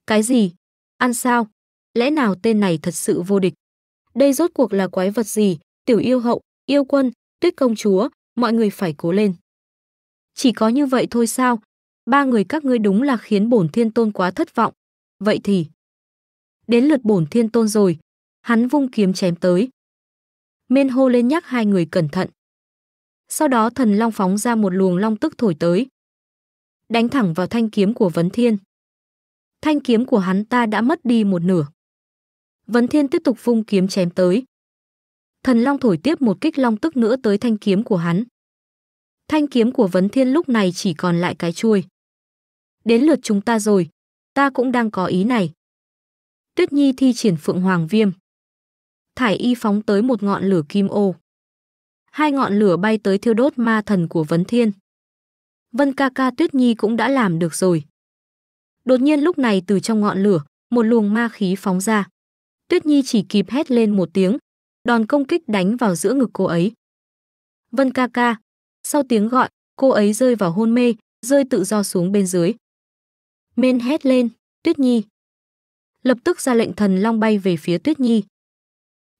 Cái gì? Ăn sao? Lẽ nào tên này thật sự vô địch? Đây rốt cuộc là quái vật gì? Tiểu yêu hậu, yêu quân, tuyết công chúa, mọi người phải cố lên. Chỉ có như vậy thôi sao? Ba người các ngươi đúng là khiến bổn thiên tôn quá thất vọng, Vậy thì, đến lượt bổn thiên tôn rồi. Hắn vung kiếm chém tới. Miên hô lên nhắc hai người cẩn thận. Sau đó thần long phóng ra một luồng long tức thổi tới. Đánh thẳng vào thanh kiếm của Vấn Thiên. Thanh kiếm của hắn ta đã mất đi một nửa. Vấn Thiên tiếp tục vung kiếm chém tới. Thần long thổi tiếp một kích long tức nữa tới thanh kiếm của hắn. Thanh kiếm của Vấn Thiên lúc này chỉ còn lại cái chuôi. Đến lượt chúng ta rồi, Ta cũng đang có ý này. Tuyết Nhi thi triển Phượng Hoàng Viêm. Thải y phóng tới một ngọn lửa kim ô. Hai ngọn lửa bay tới thiêu đốt ma thần của Vấn Thiên. Vân ca ca Tuyết Nhi cũng đã làm được rồi. Đột nhiên lúc này từ trong ngọn lửa, một luồng ma khí phóng ra. Tuyết Nhi chỉ kịp hét lên một tiếng, đòn công kích đánh vào giữa ngực cô ấy. Vân ca ca, sau tiếng gọi, cô ấy rơi vào hôn mê, rơi tự do xuống bên dưới. Men hét lên, Tuyết Nhi. Lập tức ra lệnh thần long bay về phía Tuyết Nhi.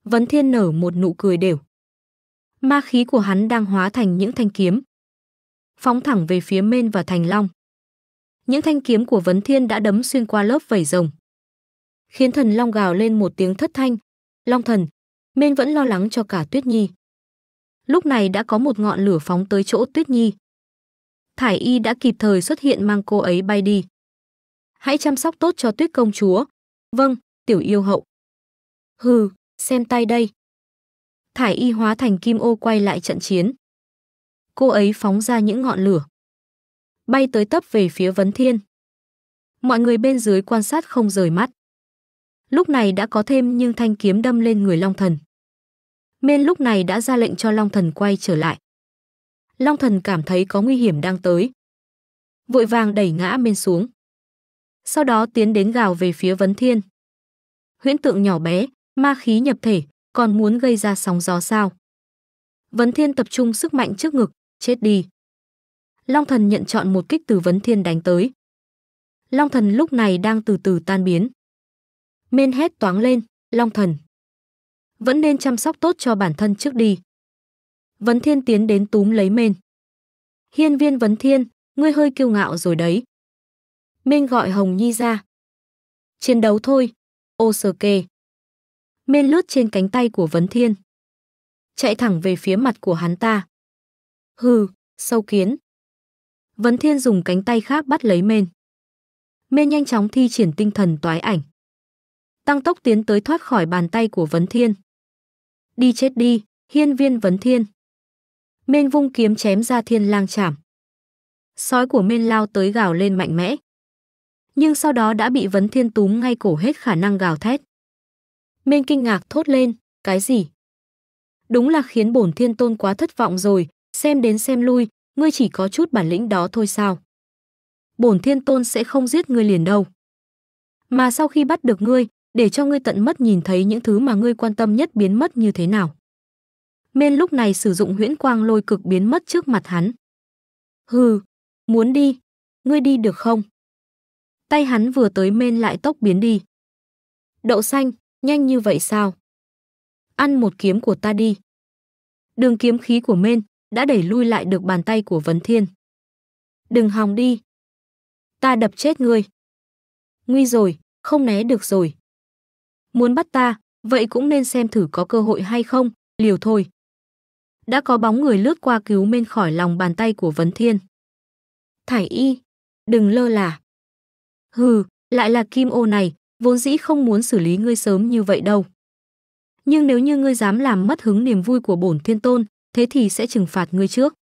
Vấn Thiên nở một nụ cười đều. Ma khí của hắn đang hóa thành những thanh kiếm. Phóng thẳng về phía Men và Thành Long. Những thanh kiếm của Vấn Thiên đã đấm xuyên qua lớp vảy rồng. Khiến thần long gào lên một tiếng thất thanh. Long thần, Men vẫn lo lắng cho cả Tuyết Nhi. Lúc này đã có một ngọn lửa phóng tới chỗ Tuyết Nhi. Thải Y đã kịp thời xuất hiện mang cô ấy bay đi hãy chăm sóc tốt cho tuyết công chúa. Vâng, tiểu yêu hậu. Hừ, xem tay đây. Thải y hóa thành kim ô quay lại trận chiến. Cô ấy phóng ra những ngọn lửa. Bay tới tấp về phía vấn thiên. Mọi người bên dưới quan sát không rời mắt. Lúc này đã có thêm nhưng thanh kiếm đâm lên người Long Thần. Miên lúc này đã ra lệnh cho Long Thần quay trở lại. Long Thần cảm thấy có nguy hiểm đang tới. Vội vàng đẩy ngã Miên xuống sau đó tiến đến gào về phía Vấn Thiên. Huyễn tượng nhỏ bé, ma khí nhập thể, còn muốn gây ra sóng gió sao? Vấn Thiên tập trung sức mạnh trước ngực, chết đi. Long thần nhận chọn một kích từ Vấn Thiên đánh tới. Long thần lúc này đang từ từ tan biến. Mên hét toáng lên, Long thần. Vẫn nên chăm sóc tốt cho bản thân trước đi. Vấn Thiên tiến đến túm lấy mên. Hiên viên Vấn Thiên, ngươi hơi kiêu ngạo rồi đấy, Minh gọi Hồng Nhi ra. Chiến đấu thôi, ô sờ kê. Minh lướt trên cánh tay của Vấn Thiên. Chạy thẳng về phía mặt của hắn ta. Hừ, sâu kiến. Vấn Thiên dùng cánh tay khác bắt lấy Mên. Mên nhanh chóng thi triển tinh thần toái ảnh. Tăng tốc tiến tới thoát khỏi bàn tay của Vấn Thiên. Đi chết đi, hiên viên Vấn Thiên. Mên vung kiếm chém ra thiên lang chảm. Sói của Mên lao tới gào lên mạnh mẽ nhưng sau đó đã bị vấn thiên túm ngay cổ hết khả năng gào thét. Minh kinh ngạc thốt lên, cái gì? Đúng là khiến bổn thiên tôn quá thất vọng rồi, xem đến xem lui, ngươi chỉ có chút bản lĩnh đó thôi sao? Bổn thiên tôn sẽ không giết ngươi liền đâu. Mà sau khi bắt được ngươi, để cho ngươi tận mắt nhìn thấy những thứ mà ngươi quan tâm nhất biến mất như thế nào. Mên lúc này sử dụng huyễn quang lôi cực biến mất trước mặt hắn. Hừ, muốn đi, ngươi đi được không? Tay hắn vừa tới men lại tốc biến đi. Đậu xanh, nhanh như vậy sao? Ăn một kiếm của ta đi. Đường kiếm khí của men đã đẩy lui lại được bàn tay của Vấn Thiên. Đừng hòng đi. Ta đập chết ngươi. Nguy rồi, không né được rồi. Muốn bắt ta, vậy cũng nên xem thử có cơ hội hay không, liều thôi. Đã có bóng người lướt qua cứu men khỏi lòng bàn tay của Vấn Thiên. Thải y, đừng lơ là. Hừ, lại là kim ô này, vốn dĩ không muốn xử lý ngươi sớm như vậy đâu. Nhưng nếu như ngươi dám làm mất hứng niềm vui của bổn thiên tôn, thế thì sẽ trừng phạt ngươi trước.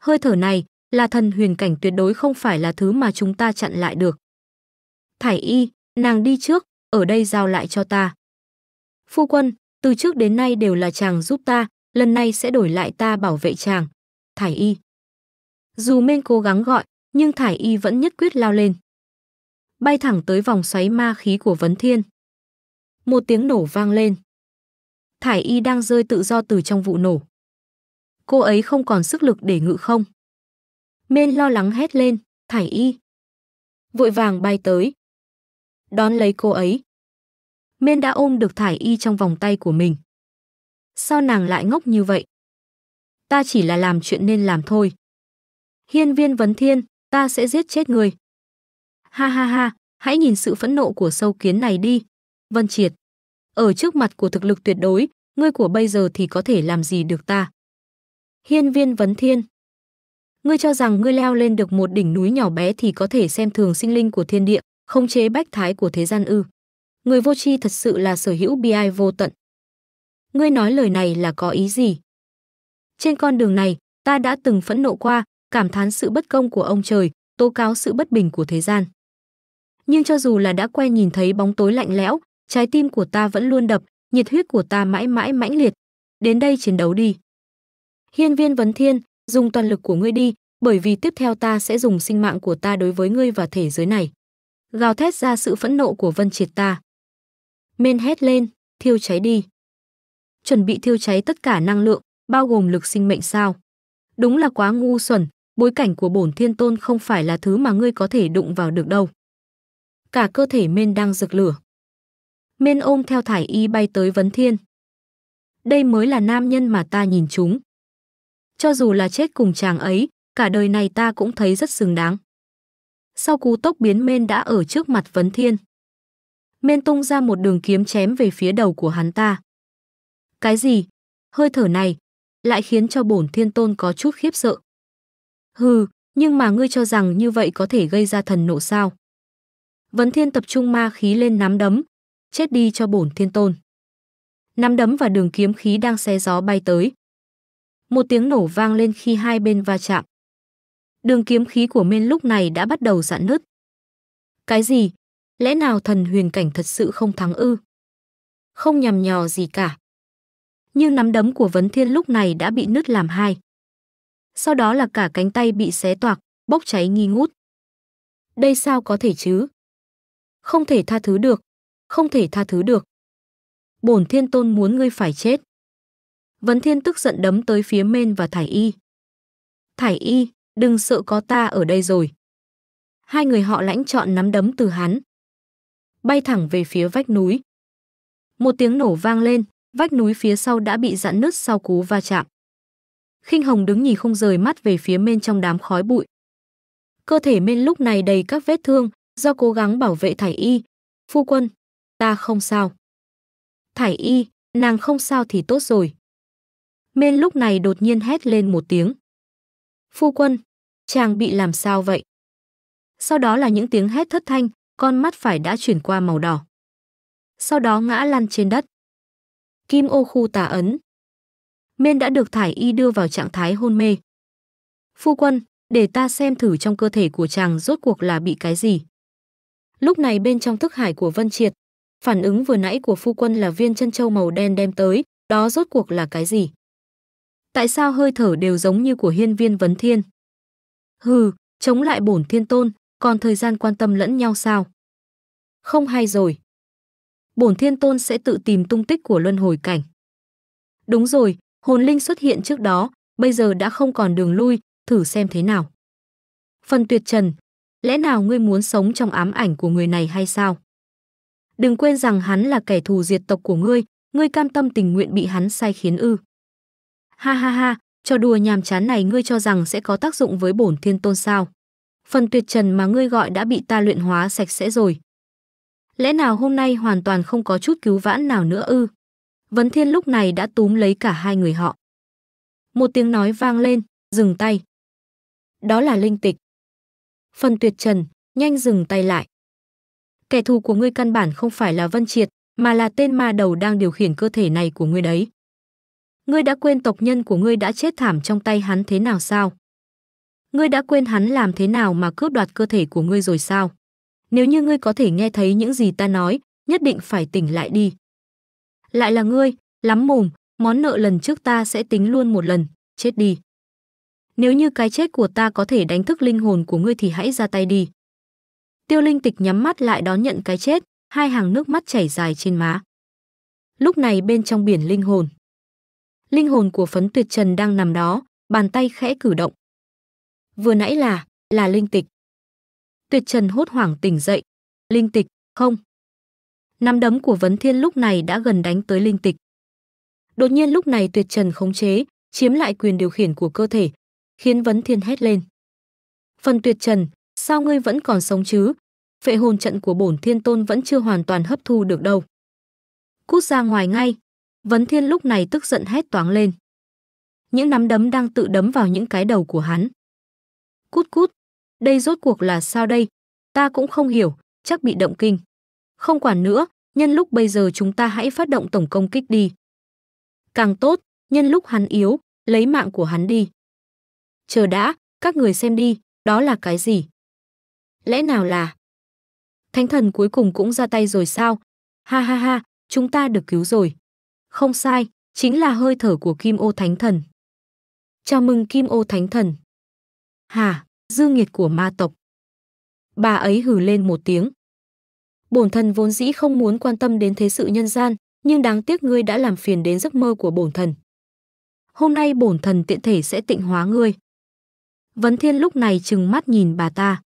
Hơi thở này, là thần huyền cảnh tuyệt đối không phải là thứ mà chúng ta chặn lại được. Thải y, nàng đi trước, ở đây giao lại cho ta. Phu quân, từ trước đến nay đều là chàng giúp ta, lần này sẽ đổi lại ta bảo vệ chàng. Thải y. Dù Minh cố gắng gọi, nhưng Thải y vẫn nhất quyết lao lên bay thẳng tới vòng xoáy ma khí của Vấn Thiên. Một tiếng nổ vang lên. Thải Y đang rơi tự do từ trong vụ nổ. Cô ấy không còn sức lực để ngự không. Mên lo lắng hét lên, Thải Y. Vội vàng bay tới. Đón lấy cô ấy. Mên đã ôm được Thải Y trong vòng tay của mình. Sao nàng lại ngốc như vậy? Ta chỉ là làm chuyện nên làm thôi. Hiên viên vấn thiên, ta sẽ giết chết người. Ha ha ha, hãy nhìn sự phẫn nộ của sâu kiến này đi. Vân Triệt, ở trước mặt của thực lực tuyệt đối, ngươi của bây giờ thì có thể làm gì được ta? Hiên viên vấn thiên. Ngươi cho rằng ngươi leo lên được một đỉnh núi nhỏ bé thì có thể xem thường sinh linh của thiên địa, không chế bách thái của thế gian ư. Người vô tri thật sự là sở hữu bi ai vô tận. Ngươi nói lời này là có ý gì? Trên con đường này, ta đã từng phẫn nộ qua, cảm thán sự bất công của ông trời, tố cáo sự bất bình của thế gian nhưng cho dù là đã quen nhìn thấy bóng tối lạnh lẽo, trái tim của ta vẫn luôn đập, nhiệt huyết của ta mãi mãi mãnh liệt. Đến đây chiến đấu đi. Hiên Viên Vấn Thiên, dùng toàn lực của ngươi đi, bởi vì tiếp theo ta sẽ dùng sinh mạng của ta đối với ngươi và thế giới này. Gào thét ra sự phẫn nộ của Vân Triệt ta. men hét lên, thiêu cháy đi. Chuẩn bị thiêu cháy tất cả năng lượng, bao gồm lực sinh mệnh sao? Đúng là quá ngu xuẩn, bối cảnh của bổn thiên tôn không phải là thứ mà ngươi có thể đụng vào được đâu cả cơ thể Mên đang rực lửa. Mên ôm theo thải y bay tới Vấn Thiên. Đây mới là nam nhân mà ta nhìn chúng. Cho dù là chết cùng chàng ấy, cả đời này ta cũng thấy rất xứng đáng. Sau cú tốc biến Mên đã ở trước mặt Vấn Thiên. Mên tung ra một đường kiếm chém về phía đầu của hắn ta. Cái gì? Hơi thở này lại khiến cho bổn thiên tôn có chút khiếp sợ. Hừ, nhưng mà ngươi cho rằng như vậy có thể gây ra thần nộ sao? Vấn Thiên tập trung ma khí lên nắm đấm, chết đi cho bổn thiên tôn. Nắm đấm và đường kiếm khí đang xé gió bay tới. Một tiếng nổ vang lên khi hai bên va chạm. Đường kiếm khí của Mên lúc này đã bắt đầu giãn nứt. Cái gì? Lẽ nào thần huyền cảnh thật sự không thắng ư? Không nhằm nhò gì cả. Nhưng nắm đấm của Vấn Thiên lúc này đã bị nứt làm hai. Sau đó là cả cánh tay bị xé toạc, bốc cháy nghi ngút. Đây sao có thể chứ? không thể tha thứ được, không thể tha thứ được. Bổn Thiên Tôn muốn ngươi phải chết. Vấn Thiên tức giận đấm tới phía men và Thải Y. Thải Y, đừng sợ có ta ở đây rồi. Hai người họ lãnh chọn nắm đấm từ hắn. Bay thẳng về phía vách núi. Một tiếng nổ vang lên, vách núi phía sau đã bị giãn nứt sau cú va chạm. Khinh Hồng đứng nhìn không rời mắt về phía men trong đám khói bụi. Cơ thể men lúc này đầy các vết thương, do cố gắng bảo vệ Thải Y. Phu quân, ta không sao. Thải Y, nàng không sao thì tốt rồi. Mên lúc này đột nhiên hét lên một tiếng. Phu quân, chàng bị làm sao vậy? Sau đó là những tiếng hét thất thanh, con mắt phải đã chuyển qua màu đỏ. Sau đó ngã lăn trên đất. Kim ô khu tà ấn. Mên đã được Thải Y đưa vào trạng thái hôn mê. Phu quân, để ta xem thử trong cơ thể của chàng rốt cuộc là bị cái gì. Lúc này bên trong thức hải của Vân Triệt, phản ứng vừa nãy của phu quân là viên chân châu màu đen đem tới, đó rốt cuộc là cái gì? Tại sao hơi thở đều giống như của hiên viên vấn thiên? Hừ, chống lại bổn thiên tôn, còn thời gian quan tâm lẫn nhau sao? Không hay rồi. Bổn thiên tôn sẽ tự tìm tung tích của luân hồi cảnh. Đúng rồi, hồn linh xuất hiện trước đó, bây giờ đã không còn đường lui, thử xem thế nào. Phần tuyệt trần, lẽ nào ngươi muốn sống trong ám ảnh của người này hay sao? Đừng quên rằng hắn là kẻ thù diệt tộc của ngươi, ngươi cam tâm tình nguyện bị hắn sai khiến ư. Ha ha ha, trò đùa nhàm chán này ngươi cho rằng sẽ có tác dụng với bổn thiên tôn sao. Phần tuyệt trần mà ngươi gọi đã bị ta luyện hóa sạch sẽ rồi. Lẽ nào hôm nay hoàn toàn không có chút cứu vãn nào nữa ư? Vấn thiên lúc này đã túm lấy cả hai người họ. Một tiếng nói vang lên, dừng tay. Đó là linh tịch. Phần tuyệt trần, nhanh dừng tay lại. Kẻ thù của ngươi căn bản không phải là Vân Triệt, mà là tên ma đầu đang điều khiển cơ thể này của ngươi đấy. Ngươi đã quên tộc nhân của ngươi đã chết thảm trong tay hắn thế nào sao? Ngươi đã quên hắn làm thế nào mà cướp đoạt cơ thể của ngươi rồi sao? Nếu như ngươi có thể nghe thấy những gì ta nói, nhất định phải tỉnh lại đi. Lại là ngươi, lắm mồm, món nợ lần trước ta sẽ tính luôn một lần, chết đi. Nếu như cái chết của ta có thể đánh thức linh hồn của ngươi thì hãy ra tay đi. Tiêu linh tịch nhắm mắt lại đón nhận cái chết, hai hàng nước mắt chảy dài trên má. Lúc này bên trong biển linh hồn. Linh hồn của phấn tuyệt trần đang nằm đó, bàn tay khẽ cử động. Vừa nãy là, là linh tịch. Tuyệt trần hốt hoảng tỉnh dậy. Linh tịch, không. Nắm đấm của vấn thiên lúc này đã gần đánh tới linh tịch. Đột nhiên lúc này tuyệt trần khống chế, chiếm lại quyền điều khiển của cơ thể, khiến Vấn Thiên hét lên. Phần tuyệt trần, sao ngươi vẫn còn sống chứ? Phệ hồn trận của bổn thiên tôn vẫn chưa hoàn toàn hấp thu được đâu. Cút ra ngoài ngay. Vấn Thiên lúc này tức giận hét toáng lên. Những nắm đấm đang tự đấm vào những cái đầu của hắn. Cút cút, đây rốt cuộc là sao đây? Ta cũng không hiểu, chắc bị động kinh. Không quản nữa, nhân lúc bây giờ chúng ta hãy phát động tổng công kích đi. Càng tốt, nhân lúc hắn yếu, lấy mạng của hắn đi chờ đã, các người xem đi, đó là cái gì? Lẽ nào là... Thánh thần cuối cùng cũng ra tay rồi sao? Ha ha ha, chúng ta được cứu rồi. Không sai, chính là hơi thở của Kim Ô Thánh Thần. Chào mừng Kim Ô Thánh Thần. Hà, dư nghiệt của ma tộc. Bà ấy hừ lên một tiếng. Bổn thần vốn dĩ không muốn quan tâm đến thế sự nhân gian, nhưng đáng tiếc ngươi đã làm phiền đến giấc mơ của bổn thần. Hôm nay bổn thần tiện thể sẽ tịnh hóa ngươi. Vấn Thiên lúc này chừng mắt nhìn bà ta.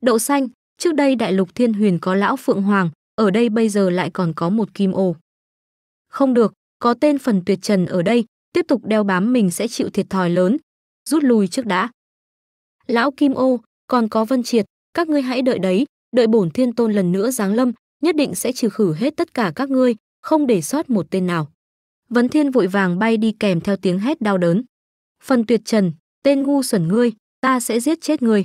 Đậu xanh, trước đây đại lục thiên huyền có lão Phượng Hoàng, ở đây bây giờ lại còn có một kim ô. Không được, có tên phần tuyệt trần ở đây, tiếp tục đeo bám mình sẽ chịu thiệt thòi lớn, rút lui trước đã. Lão Kim Ô, còn có Vân Triệt, các ngươi hãy đợi đấy, đợi bổn thiên tôn lần nữa giáng lâm, nhất định sẽ trừ khử hết tất cả các ngươi, không để sót một tên nào. Vấn Thiên vội vàng bay đi kèm theo tiếng hét đau đớn. Phần tuyệt trần, tên ngu xuẩn ngươi ta sẽ giết chết ngươi